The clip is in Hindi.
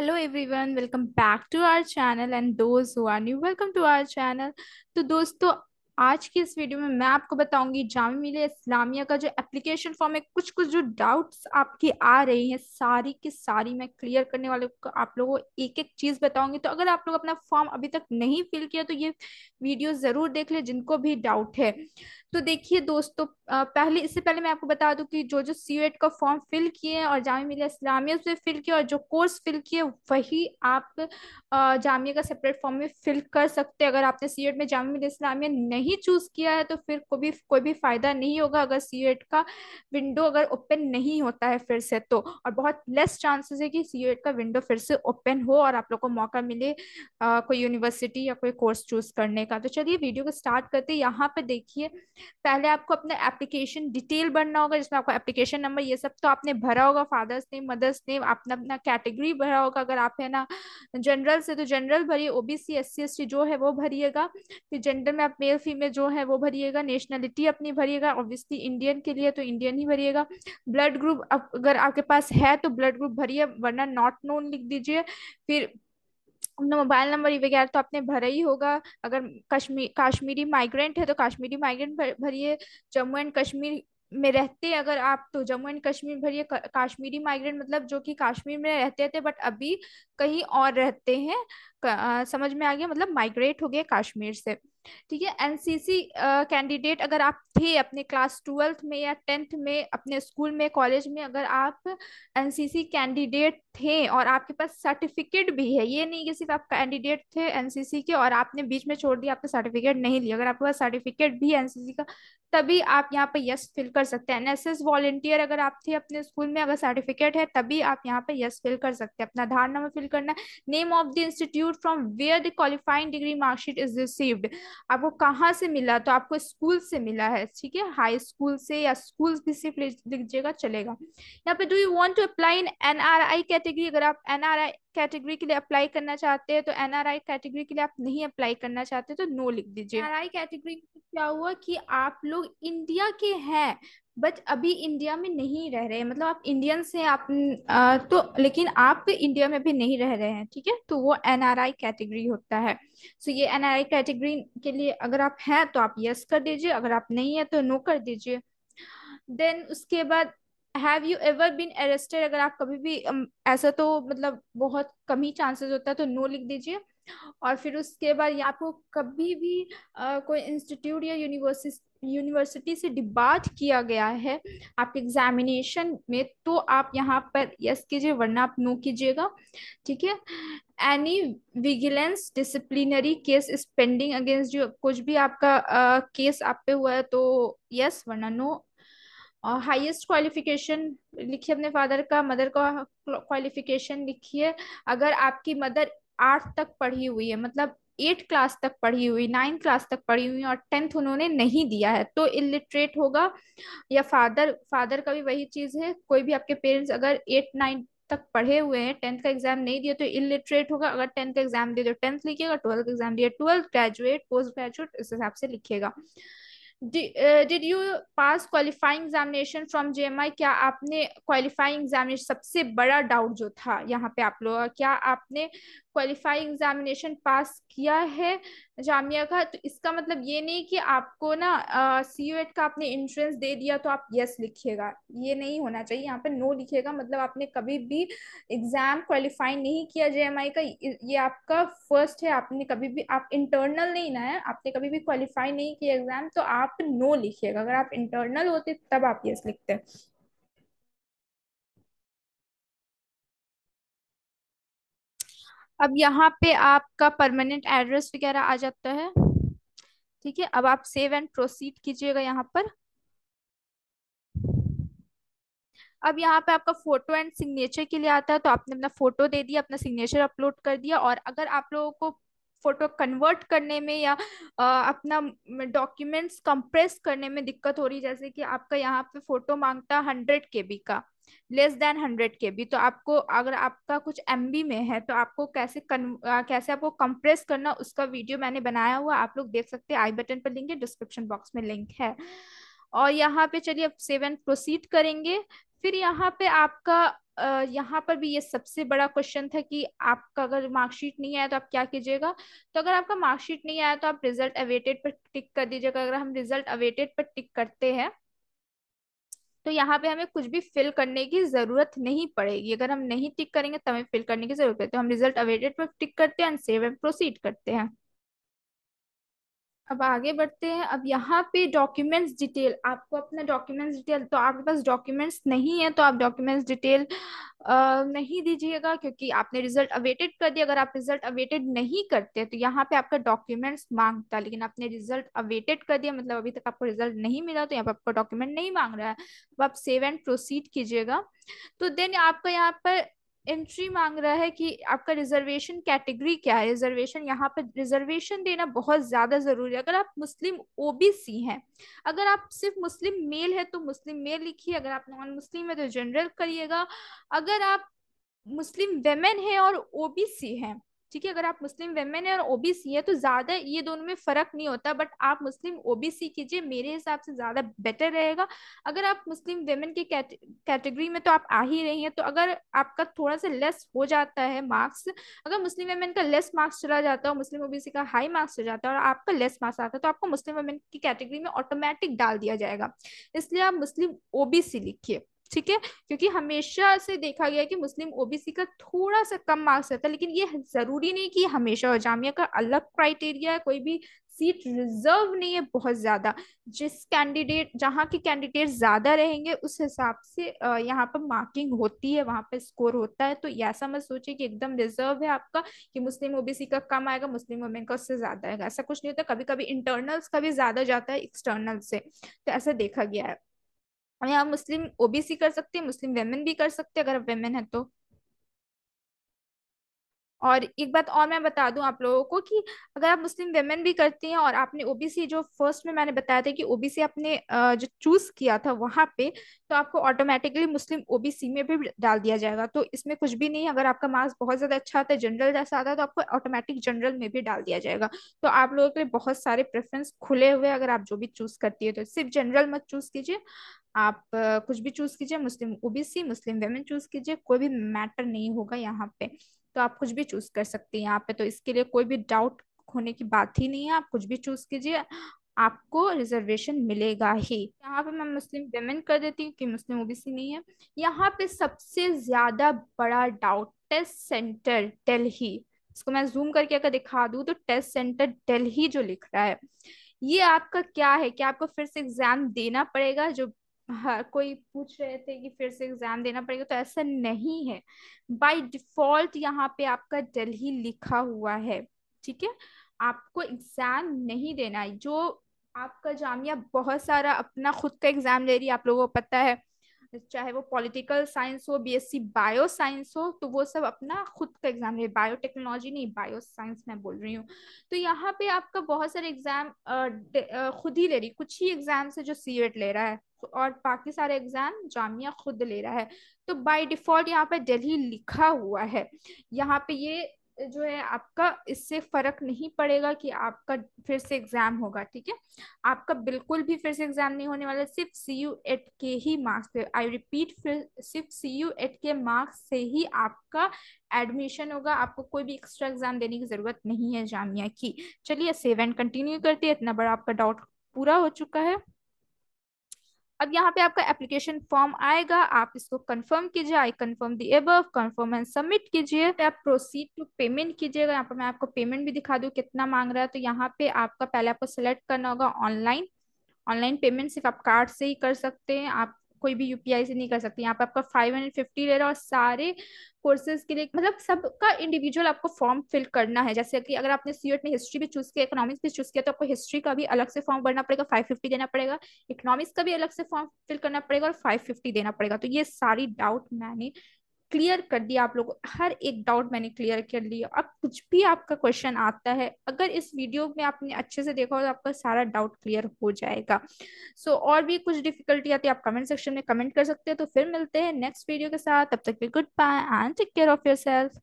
hello everyone welcome back to our channel and दोस्त who are new welcome to our channel तो दोस्तों आज की इस वीडियो में मैं आपको बताऊंगी जाम मिले इस्लामिया का जो एप्लीकेशन फॉर्म है कुछ कुछ जो डाउट्स आपकी आ रही हैं सारी की सारी मैं क्लियर करने वाले आप लोगों को एक एक चीज़ बताऊंगी तो अगर आप लोग अपना फॉर्म अभी तक नहीं फिल किया तो ये वीडियो ज़रूर देख ले जिनको भी डाउट है तो देखिए दोस्तों पहले इससे पहले मैं आपको बता दूं कि जो जो सी एड e का फॉर्म फिल किए हैं और जामिया मिल्ला इस्लामिया उसमें फिल किया और जो कोर्स फिल किए वही आप जामिया का सेपरेट फॉर्म में फिल कर सकते हैं अगर आपने सी एड e में जामिया मिल्ला इस्लामिया नहीं चूज़ किया है तो फिर को भी कोई भी फ़ायदा नहीं होगा अगर सी एड e का विंडो अगर ओपन नहीं होता है फिर से तो और बहुत लेस चांसेस है कि सी एड का विंडो फिर से ओपन हो और आप लोग को मौका मिले कोई यूनिवर्सिटी या कोई कोर्स चूज़ करने का तो चलिए वीडियो को स्टार्ट करते यहाँ पर देखिए पहले आपको अपना एप्लीकेशन डिटेल भरना होगा जिसमें आपको एप्लीकेशन नंबर ये सब तो आपने भरा होगा फादर्स नेम मदर्स नेम आपने अपना कैटेगरी भरा होगा अगर आप है ना जनरल से तो जनरल भरिए ओबीसी एस सी जो है वो भरिएगा फिर जेंडर में आप मेल फीमेल जो है वो भरिएगा नेशनलिटी अपनी भरिएगा ऑब्वियसली इंडियन के लिए तो इंडियन ही भरिएगा ब्लड ग्रुप अगर आपके पास है तो ब्लड ग्रुप भरिए वरना नॉट नोन लिख दीजिए फिर अपना मोबाइल नंबर वगैरह तो आपने भरा ही होगा अगर कश्मीर काश्मीरी माइग्रेंट है तो काश्मीरी माइग्रेंट भर, भरिए जम्मू एंड कश्मीर में रहते अगर आप तो जम्मू एंड कश्मीर भरिए काश्मीरी माइग्रेंट मतलब जो कि कश्मीर में रहते थे बट अभी कहीं और रहते हैं समझ में आ गया मतलब माइग्रेट हो गए काश्मीर से ठीक है एनसीसी कैंडिडेट अगर आप थे अपने क्लास ट्वेल्थ में या टेंथ में अपने स्कूल में कॉलेज में अगर आप एनसीसी कैंडिडेट थे और आपके पास सर्टिफिकेट भी है ये नहीं कि सिर्फ आप कैंडिडेट थे एनसीसी के और आपने बीच में छोड़ दिया आपने सर्टिफिकेट नहीं लिया अगर आपके पास सर्टिफिकेट भी है एनसीसी का तभी आप यहाँ पर यस फिल कर सकते हैं एस वॉलेंटियर अगर आप थे अपने स्कूल में अगर सर्टिफिकेट है तभी आप यहाँ पर यस फिल कर सकते हैं अपना आधार नंबर फिल करना name of the institute from where the qualifying degree marksheet is received आपको कहाँ से मिला तो आपको स्कूल से मिला है ठीक है हाई स्कूल से या स्कूल भी सिर्फ लिख चलेगा यहाँ पे do you want to apply in NRI category अगर आप एनआरआई कैटेगरी के लिए अप्लाई करना चाहते हैं तो एनआरआई कैटेगरी के लिए आप नहीं अप्लाई करना चाहते तो नो लिख दीजिए एनआरआई कैटेगरी क्या हुआ कि आप लोग इंडिया के हैं बट अभी इंडिया में नहीं रह रहे मतलब आप इंडियन से आप तो लेकिन आप इंडिया में भी नहीं रह रहे हैं ठीक है तो वो एनआरआई कैटेगरी होता है सो so, ये एनआरआई कैटेगरी के लिए अगर आप हैं तो आप यस कर दीजिए अगर आप नहीं है तो नो कर दीजिए देन उसके बाद have you ever been arrested अगर आप कभी भी ऐसा तो मतलब बहुत कम ही चांसेस होता है तो नो लिख दीजिए और फिर उसके बाद यहाँ आपको तो कभी भी आ, कोई इंस्टीट्यूट या यूनिवर्सिटी यूनिवर्सिटी से डिबाट किया गया है आपके एग्जामिनेशन में तो आप यहाँ पर यस कीजिए वरना आप नो कीजिएगा ठीक है any vigilance disciplinary case is pending against जो कुछ भी आपका आ, केस आप पे हुआ है तो यस वरना नो और हाईएस्ट क्वालिफिकेशन लिखिए अपने फादर का मदर का क्वालिफिकेशन लिखिए अगर आपकी मदर आठ तक पढ़ी हुई है मतलब एट क्लास तक पढ़ी हुई नाइन क्लास तक पढ़ी हुई और टेंथ उन्होंने नहीं दिया है तो इलिटरेट होगा या फादर फादर का भी वही चीज है कोई भी आपके पेरेंट्स अगर एट नाइन तक पढ़े हुए हैं टेंथ का एग्जाम नहीं दिया तो इलिटरेट होगा अगर टेंथ का एग्जाम दे तो टेंथ लिखिएगा ट्वेल्थ का एग्जाम दिया ट्वेल्थ ग्रेजुएट पोस्ट ग्रेजुएट इस हिसाब से लिखिएगा did you pass qualifying examination from JMI क्या आपने क्वालिफाइंग एग्जामिनेशन सबसे बड़ा डाउट जो था यहाँ पे आप लोग क्या आपने क्वालिफाइंग एग्जामिनेशन पास किया है जामिया का तो इसका मतलब ये नहीं कि आपको ना सी यू एट का आपने इंट्रेंस दे दिया तो आप यस लिखिएगा ये नहीं होना चाहिए यहाँ पे नो लिखिएगा मतलब आपने कभी भी एग्जाम क्वालिफाई नहीं किया जे का ये आपका फर्स्ट है आपने कभी भी आप इंटरनल नहीं ना है आपने कभी भी क्वालिफाई नहीं किया एग्जाम तो आप नो लिखिएगा अगर आप इंटरनल होते तब आप यस लिखते हैं अब यहाँ पे आपका परमानेंट एड्रेस वगैरह आ जाता है ठीक है अब आप सेव एंड प्रोसीड कीजिएगा यहाँ पर अब यहाँ पे आपका फोटो एंड सिग्नेचर के लिए आता है तो आपने अपना फोटो दे दिया अपना सिग्नेचर अपलोड कर दिया और अगर आप लोगों को फोटो कन्वर्ट करने में या आ, अपना डॉक्यूमेंट्स कंप्रेस करने में दिक्कत हो रही जैसे कि आपका यहाँ पे फोटो मांगता हंड्रेड के बी का लेस देन हंड्रेड के बी तो आपको अगर आपका कुछ एम बी में है तो आपको कैसे कन, आ, कैसे आपको कंप्रेस करना उसका वीडियो मैंने बनाया हुआ आप लोग देख सकते हैं आई बटन पर लिंक है डिस्क्रिप्शन बॉक्स में लिंक है और यहाँ पे चलिए अब सेवन प्रोसीड करेंगे फिर यहाँ पे आपका यहाँ पर भी ये सबसे बड़ा क्वेश्चन था कि आपका अगर मार्कशीट नहीं आया तो आप क्या कीजिएगा तो अगर आपका मार्कशीट नहीं आया तो आप रिजल्ट अवेटेड पर टिक कर दीजिएगा अगर हम रिजल्ट अवेटेड पर टिक करते हैं तो यहाँ पे हमें कुछ भी फिल करने की जरूरत नहीं पड़ेगी अगर हम नहीं टिक करेंगे तो हमें फिल करने की जरूरत है तो हम रिजल्ट अवेटेड पर टिक करते हैं एंड सेव एंड प्रोसीड करते हैं अब आगे बढ़ते हैं अब यहाँ पे डॉक्यूमेंट्स डिटेल आपको अपना डॉक्यूमेंट्स डिटेल तो आपके पास डॉक्यूमेंट्स नहीं है तो आप डॉक्यूमेंट्स डिटेल नहीं दीजिएगा क्योंकि आपने रिजल्ट अवेटेड कर दिया अगर आप रिजल्ट अवेटेड नहीं करते तो यहाँ पे आपका डॉक्यूमेंट्स मांगता लेकिन आपने रिजल्ट अवेटेड कर दिया मतलब अभी तक आपको रिजल्ट नहीं मिला तो यहाँ पे आपका डॉक्यूमेंट नहीं मांग रहा है तो आप सेव एंड प्रोसीड कीजिएगा तो देन आपका यहाँ पर एंट्री मांग रहा है कि आपका रिजर्वेशन कैटेगरी क्या है रिजर्वेशन यहाँ पर रिजर्वेशन देना बहुत ज्यादा जरूरी है अगर आप मुस्लिम ओबीसी हैं अगर आप सिर्फ मुस्लिम मेल है तो मुस्लिम मेल लिखिए अगर आप नॉन मुस्लिम है तो जनरल करिएगा अगर आप मुस्लिम वेमेन है और ओबीसी हैं ठीक है अगर आप मुस्लिम वेमेन है और ओबीसी है तो ज्यादा ये दोनों में फर्क नहीं होता बट आप मुस्लिम ओबीसी कीजिए मेरे हिसाब से ज्यादा बेटर रहेगा अगर आप मुस्लिम वेमेन के कैटेगरी में तो आप आ ही रही हैं तो अगर आपका थोड़ा सा लेस हो जाता है मार्क्स अगर मुस्लिम वेमेन का लेस मार्क्स चला जाता है मुस्लिम ओबीसी का हाई मार्क्स चला जाता है और आपका लेस मार्क्स आता है तो आपको मुस्लिम वेमेन की कैटेगरी में ऑटोमेटिक डाल दिया जाएगा इसलिए आप मुस्लिम ओबीसी लिखिए ठीक है क्योंकि हमेशा से देखा गया कि मुस्लिम ओबीसी का थोड़ा सा कम मार्क्स रहता है लेकिन ये जरूरी नहीं कि हमेशा और जामिया का अलग क्राइटेरिया है कोई भी सीट रिजर्व नहीं है बहुत ज्यादा जिस कैंडिडेट जहाँ के कैंडिडेट ज्यादा रहेंगे उस हिसाब से यहाँ पर मार्किंग होती है वहां पर स्कोर होता है तो ऐसा मत सोचिए कि एकदम रिजर्व है आपका कि मुस्लिम ओबीसी का कम आएगा मुस्लिम वुमेन का उससे ज्यादा आएगा ऐसा कुछ नहीं होता कभी कभी इंटरनल्स का भी ज्यादा जाता है एक्सटर्नल से तो ऐसा देखा गया है यहाँ मुस्लिम ओबीसी कर सकते हैं मुस्लिम वेमेन भी कर सकते हैं अगर वेमेन है तो और एक बात और मैं बता दूं आप लोगों को कि अगर आप मुस्लिम वेमेन भी करती हैं और आपने ओबीसी जो फर्स्ट में मैंने बताया था कि ओबीसी आपने जो चूज किया था वहां पे तो आपको ऑटोमेटिकली मुस्लिम ओबीसी में भी डाल दिया जाएगा तो इसमें कुछ भी नहीं अगर आपका मार्क्स बहुत ज्यादा अच्छा आता है जनरल जैसा आता है तो आपको ऑटोमेटिक जनरल में भी डाल दिया जाएगा तो आप लोगों के लिए बहुत सारे प्रेफरेंस खुले हुए अगर आप जो भी चूज करती है तो सिर्फ जनरल मत चूज कीजिए आप कुछ भी चूज कीजिए Muslim OBC Muslim women choose कीजिए कोई भी मैटर नहीं होगा यहाँ पे तो आप कुछ भी चूज कर सकते हैं यहाँ पे तो इसके लिए कोई भी डाउट होने की बात ही नहीं है आप कुछ भी चूज कीजिए आपको रिजर्वेशन मिलेगा ही यहाँ पे मैं मुस्लिम वेमेन कर देती हूँ कि मुस्लिम ओबीसी नहीं है यहाँ पे सबसे ज्यादा बड़ा डाउट टेस्ट सेंटर दिल्ली इसको मैं जूम करके अगर दिखा दू तो टेस्ट सेंटर दिल्ली जो लिख रहा है ये आपका क्या है कि आपको फिर से एग्जाम देना पड़ेगा जो हाँ कोई पूछ रहे थे कि फिर से एग्जाम देना पड़ेगा तो ऐसा नहीं है बाय डिफॉल्ट यहाँ पे आपका दिल्ली लिखा हुआ है ठीक है आपको एग्जाम नहीं देना है जो आपका जामिया बहुत सारा अपना खुद का एग्जाम ले रही है आप लोगों को पता है चाहे वो पॉलिटिकल साइंस हो बीएससी बायो साइंस हो तो वो सब अपना खुद का एग्जाम है बायो टेक्नोलॉजी नहीं बायो साइंस मैं बोल रही हूँ तो यहाँ पे आपका बहुत सारे एग्जाम खुद ही ले रही कुछ ही एग्जाम से जो सी e ले रहा है और बाकी सारे एग्जाम जामिया खुद ले रहा है तो बाय डिफॉल्ट यहाँ पे दिल्ली लिखा हुआ है यहाँ पे ये जो है आपका इससे फर्क नहीं पड़ेगा कि आपका फिर से एग्जाम होगा ठीक है आपका बिल्कुल भी फिर से एग्जाम नहीं होने वाला सिर्फ सी यू एट के ही मार्क्स पे आई रिपीट फिर सिर्फ सी यू एट के मार्क्स से ही आपका एडमिशन होगा आपको कोई भी एक्स्ट्रा एग्जाम देने की जरूरत नहीं है जामिया की चलिए सेवन कंटिन्यू करते इतना बड़ा आपका डाउट पूरा हो चुका है अब यहाँ पे आपका एप्लीकेशन फॉर्म आएगा आप इसको कंफर्म कीजिए आई कंफर्म दी एब कंफर्म एंड सबमिट कीजिए आप प्रोसीड टू पेमेंट कीजिएगा यहाँ पर मैं आपको पेमेंट भी दिखा दू कितना मांग रहा है तो यहाँ पे आपका पहले आपको सेलेक्ट करना होगा ऑनलाइन ऑनलाइन पेमेंट सिर्फ आप कार्ड से ही कर सकते हैं आप कोई भी यूपीआई से नहीं कर सकती यहाँ पे आपका फाइव हंड्रेड फिफ्टी ले रहा और सारे कोर्सेज के लिए मतलब सबका इंडिविजुअल आपको फॉर्म फिल करना है जैसे कि अगर आपने सीएट में हिस्ट्री भी चूज किया इकोनॉमिक्स भी चूज किया तो आपको हिस्ट्री का भी अलग से फॉर्म भरना पड़ेगा फाइव फिफ्टी देना पड़ेगा इकोनॉमिक्स का भी अलग से फॉर्म फिल करना पड़ेगा और फाइव फिफ्टी देना पड़ेगा तो ये सारी डाउट मैंने क्लियर कर दिया आप लोगों हर एक डाउट मैंने क्लियर कर लिया अब कुछ भी आपका क्वेश्चन आता है अगर इस वीडियो में आपने अच्छे से देखा हो तो आपका सारा डाउट क्लियर हो जाएगा सो so, और भी कुछ डिफिकल्टी आती है आप कमेंट सेक्शन में कमेंट कर सकते हैं तो फिर मिलते हैं नेक्स्ट वीडियो के साथ तब तक भी good bye and take care of your self